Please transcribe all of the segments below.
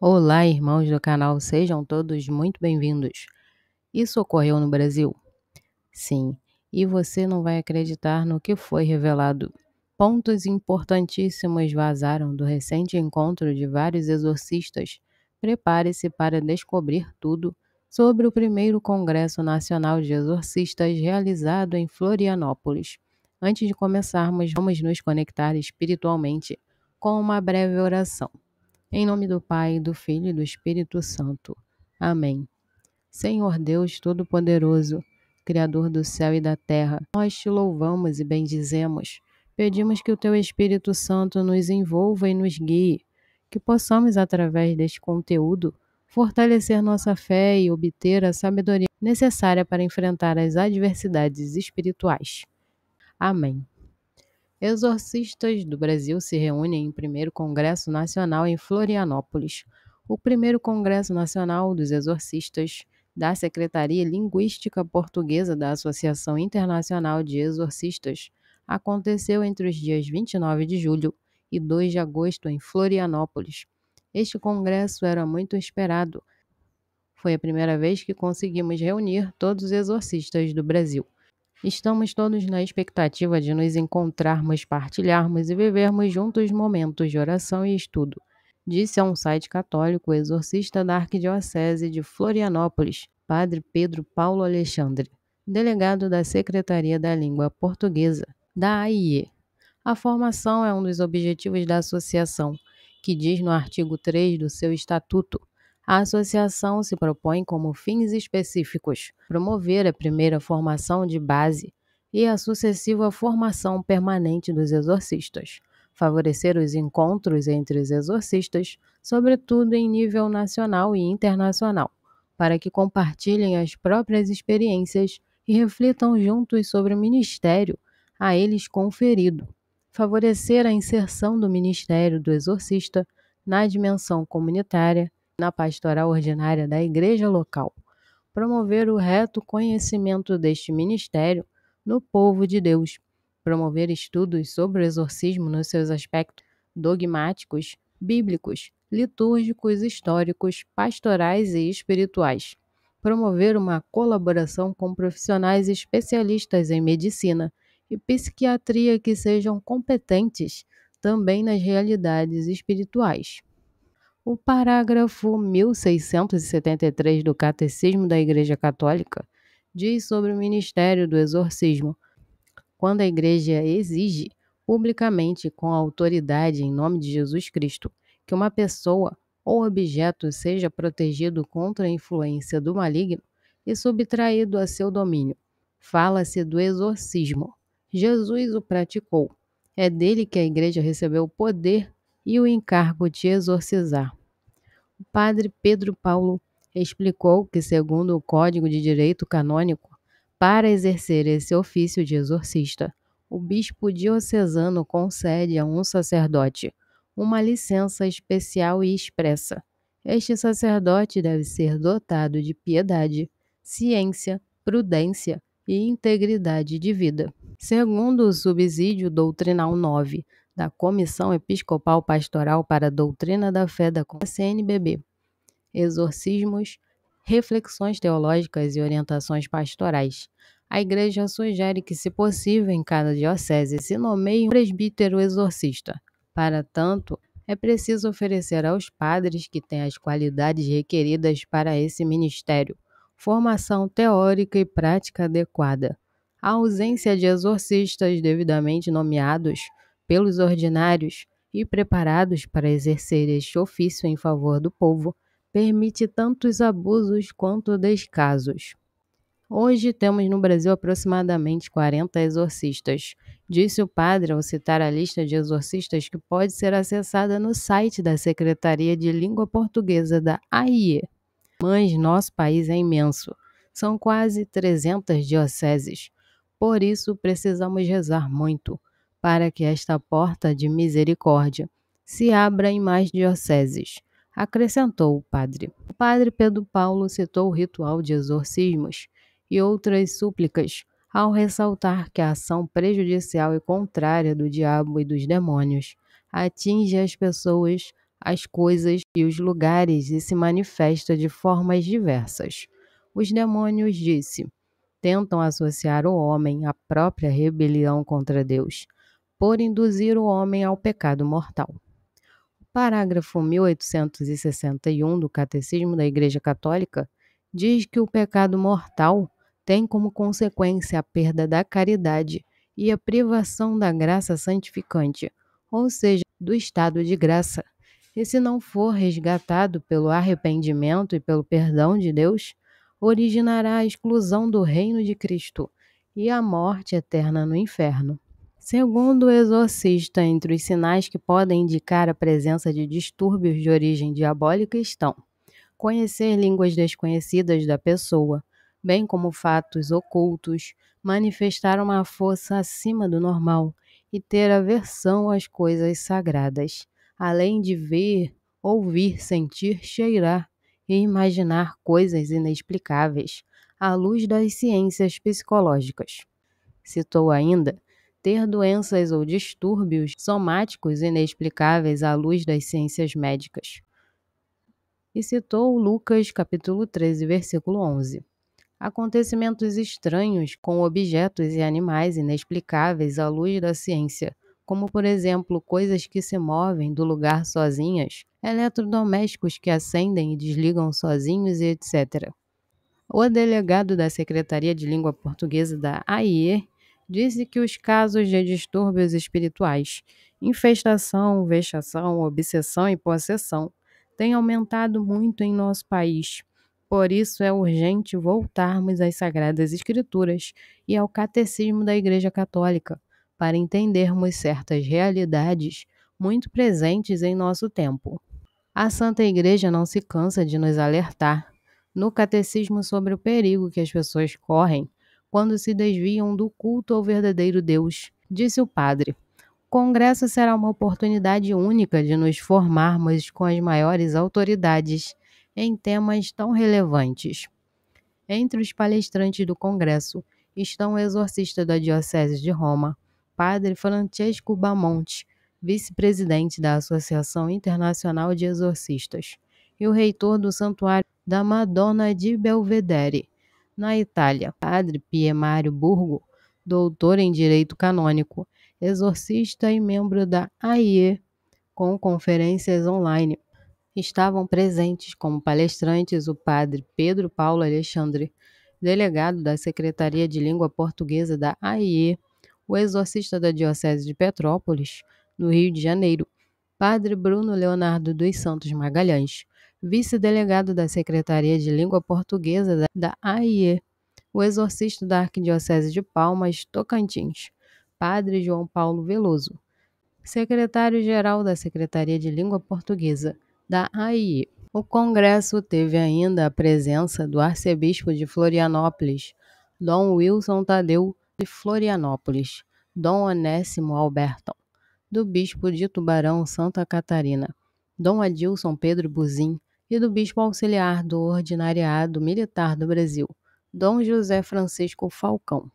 Olá, irmãos do canal, sejam todos muito bem-vindos. Isso ocorreu no Brasil? Sim, e você não vai acreditar no que foi revelado. Pontos importantíssimos vazaram do recente encontro de vários exorcistas. Prepare-se para descobrir tudo sobre o primeiro Congresso Nacional de Exorcistas realizado em Florianópolis. Antes de começarmos, vamos nos conectar espiritualmente com uma breve oração. Em nome do Pai, do Filho e do Espírito Santo. Amém. Senhor Deus Todo-Poderoso, Criador do céu e da terra, nós te louvamos e bendizemos. Pedimos que o teu Espírito Santo nos envolva e nos guie, que possamos, através deste conteúdo, fortalecer nossa fé e obter a sabedoria necessária para enfrentar as adversidades espirituais. Amém. Exorcistas do Brasil se reúnem em primeiro Congresso Nacional em Florianópolis. O primeiro Congresso Nacional dos Exorcistas da Secretaria Linguística Portuguesa da Associação Internacional de Exorcistas aconteceu entre os dias 29 de julho e 2 de agosto em Florianópolis. Este congresso era muito esperado. Foi a primeira vez que conseguimos reunir todos os exorcistas do Brasil. Estamos todos na expectativa de nos encontrarmos, partilharmos e vivermos juntos momentos de oração e estudo, disse a um site católico exorcista da Arquidiocese de Florianópolis, Padre Pedro Paulo Alexandre, delegado da Secretaria da Língua Portuguesa, da AIE. A formação é um dos objetivos da associação, que diz no artigo 3 do seu estatuto a associação se propõe como fins específicos promover a primeira formação de base e a sucessiva formação permanente dos exorcistas, favorecer os encontros entre os exorcistas, sobretudo em nível nacional e internacional, para que compartilhem as próprias experiências e reflitam juntos sobre o ministério a eles conferido, favorecer a inserção do ministério do exorcista na dimensão comunitária na pastoral ordinária da igreja local, promover o reto conhecimento deste ministério no povo de Deus, promover estudos sobre o exorcismo nos seus aspectos dogmáticos, bíblicos, litúrgicos, históricos, pastorais e espirituais, promover uma colaboração com profissionais especialistas em medicina e psiquiatria que sejam competentes também nas realidades espirituais o parágrafo 1673 do Catecismo da Igreja Católica diz sobre o ministério do exorcismo, quando a Igreja exige, publicamente, com autoridade em nome de Jesus Cristo, que uma pessoa ou objeto seja protegido contra a influência do maligno e subtraído a seu domínio. Fala-se do exorcismo. Jesus o praticou. É dele que a Igreja recebeu o poder e o encargo de exorcizar. O padre Pedro Paulo explicou que, segundo o Código de Direito Canônico, para exercer esse ofício de exorcista, o bispo diocesano concede a um sacerdote uma licença especial e expressa. Este sacerdote deve ser dotado de piedade, ciência, prudência e integridade de vida. Segundo o subsídio doutrinal 9 da Comissão Episcopal Pastoral para a Doutrina da Fé da CNBB, exorcismos, reflexões teológicas e orientações pastorais. A igreja sugere que, se possível, em cada diocese se nomeie um presbítero exorcista. Para tanto, é preciso oferecer aos padres que têm as qualidades requeridas para esse ministério formação teórica e prática adequada. A ausência de exorcistas devidamente nomeados pelos ordinários e preparados para exercer este ofício em favor do povo, permite tantos abusos quanto descasos. Hoje temos no Brasil aproximadamente 40 exorcistas, disse o padre ao citar a lista de exorcistas que pode ser acessada no site da Secretaria de Língua Portuguesa da AIE. Mas nosso país é imenso, são quase 300 dioceses. Por isso precisamos rezar muito para que esta porta de misericórdia se abra em mais dioceses, acrescentou o padre. O padre Pedro Paulo citou o ritual de exorcismos e outras súplicas ao ressaltar que a ação prejudicial e contrária do diabo e dos demônios atinge as pessoas, as coisas e os lugares e se manifesta de formas diversas. Os demônios, disse, tentam associar o homem à própria rebelião contra Deus, por induzir o homem ao pecado mortal. O parágrafo 1861 do Catecismo da Igreja Católica diz que o pecado mortal tem como consequência a perda da caridade e a privação da graça santificante, ou seja, do estado de graça. E se não for resgatado pelo arrependimento e pelo perdão de Deus, originará a exclusão do reino de Cristo e a morte eterna no inferno. Segundo o exorcista, entre os sinais que podem indicar a presença de distúrbios de origem diabólica estão conhecer línguas desconhecidas da pessoa, bem como fatos ocultos, manifestar uma força acima do normal e ter aversão às coisas sagradas, além de ver, ouvir, sentir, cheirar e imaginar coisas inexplicáveis à luz das ciências psicológicas. Citou ainda ter doenças ou distúrbios somáticos inexplicáveis à luz das ciências médicas. E citou Lucas capítulo 13, versículo 11. Acontecimentos estranhos com objetos e animais inexplicáveis à luz da ciência, como por exemplo coisas que se movem do lugar sozinhas, eletrodomésticos que acendem e desligam sozinhos e etc. O delegado da Secretaria de Língua Portuguesa da AIE disse que os casos de distúrbios espirituais, infestação, vexação, obsessão e possessão têm aumentado muito em nosso país. Por isso é urgente voltarmos às Sagradas Escrituras e ao Catecismo da Igreja Católica para entendermos certas realidades muito presentes em nosso tempo. A Santa Igreja não se cansa de nos alertar no Catecismo sobre o perigo que as pessoas correm quando se desviam do culto ao verdadeiro Deus, disse o padre. O Congresso será uma oportunidade única de nos formarmos com as maiores autoridades em temas tão relevantes. Entre os palestrantes do Congresso estão o exorcista da Diocese de Roma, Padre Francesco Bamonte, vice-presidente da Associação Internacional de Exorcistas, e o reitor do Santuário da Madonna de Belvedere, na Itália, padre Piemário Burgo, doutor em direito canônico, exorcista e membro da AIE, com conferências online. Estavam presentes como palestrantes o padre Pedro Paulo Alexandre, delegado da Secretaria de Língua Portuguesa da AIE, o exorcista da Diocese de Petrópolis, no Rio de Janeiro, padre Bruno Leonardo dos Santos Magalhães, vice-delegado da Secretaria de Língua Portuguesa da AIE, o exorcista da Arquidiocese de Palmas, Tocantins, Padre João Paulo Veloso, secretário-geral da Secretaria de Língua Portuguesa da AIE. O congresso teve ainda a presença do arcebispo de Florianópolis, Dom Wilson Tadeu de Florianópolis, Dom Onésimo Alberton, do bispo de Tubarão, Santa Catarina, Dom Adilson Pedro Buzin, e do bispo auxiliar do Ordinariado Militar do Brasil, Dom José Francisco Falcão.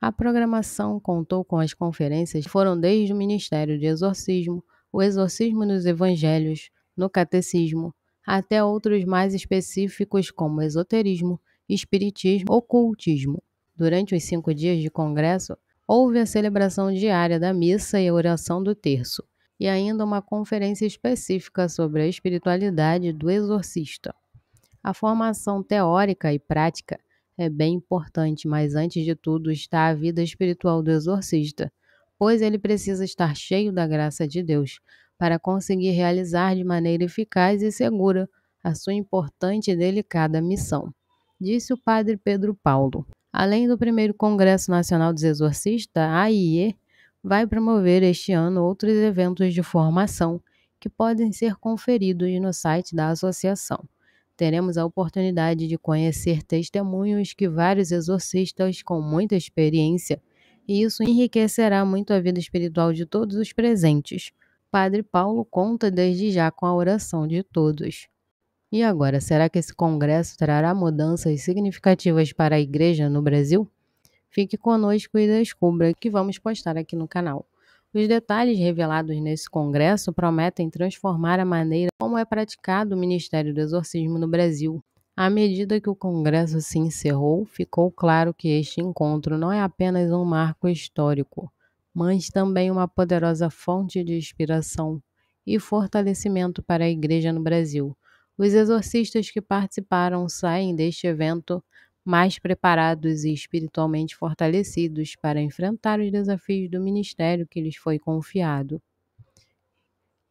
A programação contou com as conferências que foram desde o Ministério de Exorcismo, o Exorcismo nos Evangelhos, no Catecismo, até outros mais específicos como esoterismo, espiritismo, ocultismo. Durante os cinco dias de congresso, houve a celebração diária da missa e a oração do terço e ainda uma conferência específica sobre a espiritualidade do exorcista. A formação teórica e prática é bem importante, mas antes de tudo está a vida espiritual do exorcista, pois ele precisa estar cheio da graça de Deus para conseguir realizar de maneira eficaz e segura a sua importante e delicada missão, disse o padre Pedro Paulo. Além do primeiro Congresso Nacional dos Exorcistas, AIE, vai promover este ano outros eventos de formação que podem ser conferidos no site da associação. Teremos a oportunidade de conhecer testemunhos que vários exorcistas com muita experiência, e isso enriquecerá muito a vida espiritual de todos os presentes. Padre Paulo conta desde já com a oração de todos. E agora, será que esse congresso trará mudanças significativas para a igreja no Brasil? Fique conosco e descubra que vamos postar aqui no canal. Os detalhes revelados nesse congresso prometem transformar a maneira como é praticado o ministério do exorcismo no Brasil. À medida que o congresso se encerrou, ficou claro que este encontro não é apenas um marco histórico, mas também uma poderosa fonte de inspiração e fortalecimento para a igreja no Brasil. Os exorcistas que participaram saem deste evento mais preparados e espiritualmente fortalecidos para enfrentar os desafios do ministério que lhes foi confiado.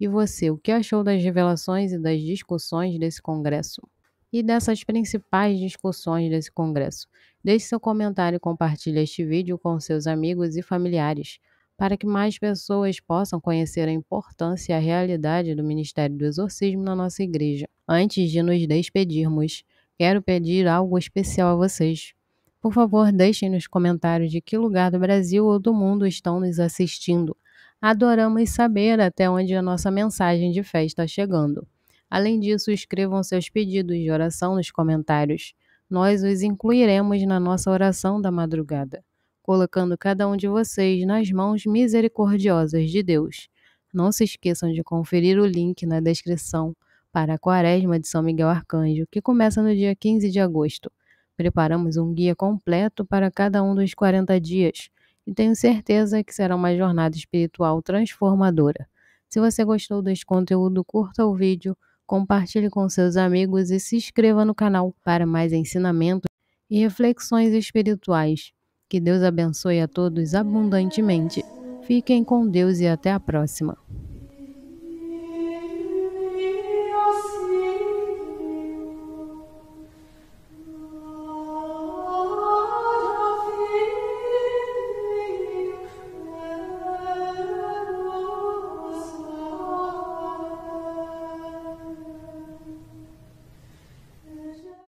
E você, o que achou das revelações e das discussões desse congresso? E dessas principais discussões desse congresso? Deixe seu comentário e compartilhe este vídeo com seus amigos e familiares, para que mais pessoas possam conhecer a importância e a realidade do Ministério do Exorcismo na nossa igreja. Antes de nos despedirmos, Quero pedir algo especial a vocês. Por favor, deixem nos comentários de que lugar do Brasil ou do mundo estão nos assistindo. Adoramos saber até onde a nossa mensagem de fé está chegando. Além disso, escrevam seus pedidos de oração nos comentários. Nós os incluiremos na nossa oração da madrugada, colocando cada um de vocês nas mãos misericordiosas de Deus. Não se esqueçam de conferir o link na descrição para a Quaresma de São Miguel Arcanjo, que começa no dia 15 de agosto. Preparamos um guia completo para cada um dos 40 dias e tenho certeza que será uma jornada espiritual transformadora. Se você gostou deste conteúdo, curta o vídeo, compartilhe com seus amigos e se inscreva no canal para mais ensinamentos e reflexões espirituais. Que Deus abençoe a todos abundantemente. Fiquem com Deus e até a próxima.